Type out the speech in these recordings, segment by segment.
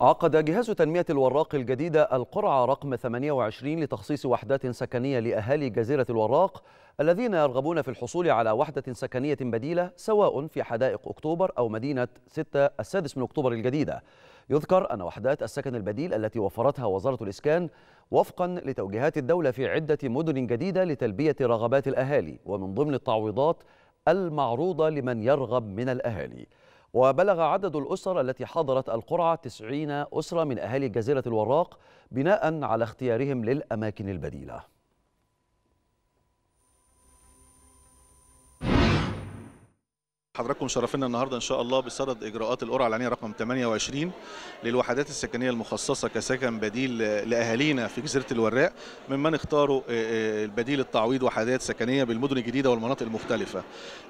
عقد جهاز تنمية الوراق الجديدة القرعة رقم 28 لتخصيص وحدات سكنية لأهالي جزيرة الوراق الذين يرغبون في الحصول على وحدة سكنية بديلة سواء في حدائق أكتوبر أو مدينة 6 السادس من أكتوبر الجديدة يذكر أن وحدات السكن البديل التي وفرتها وزارة الإسكان وفقا لتوجيهات الدولة في عدة مدن جديدة لتلبية رغبات الأهالي ومن ضمن التعويضات المعروضة لمن يرغب من الأهالي وبلغ عدد الأسر التي حضرت القرعة 90 أسرة من أهالي جزيرة الوراق بناء على اختيارهم للأماكن البديلة حضراتكم شرفنا النهارده ان شاء الله بصدد اجراءات القرعه العلنيه رقم 28 للوحدات السكنيه المخصصه كسكن بديل لاهالينا في جزيره الوراق ممن اختاروا آه، آه، البديل التعويض وحدات سكنيه بالمدن الجديده والمناطق المختلفه.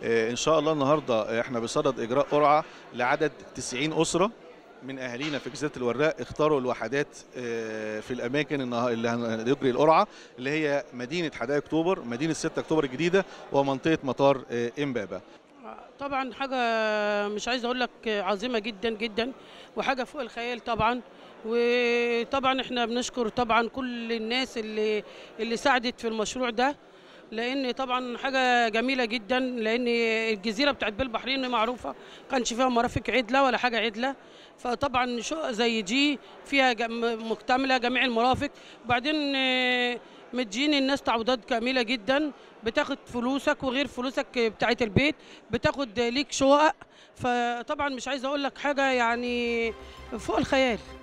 آه، ان شاء الله النهارده احنا بصدد اجراء قرعه لعدد 90 اسره من اهالينا في جزيره الوراق اختاروا الوحدات في الاماكن اللي هنجري القرعه اللي هي مدينه حدائق اكتوبر مدينه 6 اكتوبر الجديده ومنطقه مطار امبابه طبعا حاجه مش عايز اقول لك عظيمه جدا جدا وحاجه فوق الخيال طبعا وطبعا احنا بنشكر طبعا كل الناس اللي اللي ساعدت في المشروع ده لان طبعا حاجه جميله جدا لان الجزيره بتاعت بالبحرين معروفه كانش فيها مرافق عدله ولا حاجه عدله فطبعا شقه زي دي فيها مكتمله جميع المرافق وبعدين مديني الناس تعويضات كامله جدا بتاخد فلوسك وغير فلوسك بتاعه البيت بتاخد ليك شقق فطبعا مش عايزه اقول لك حاجه يعني فوق الخيال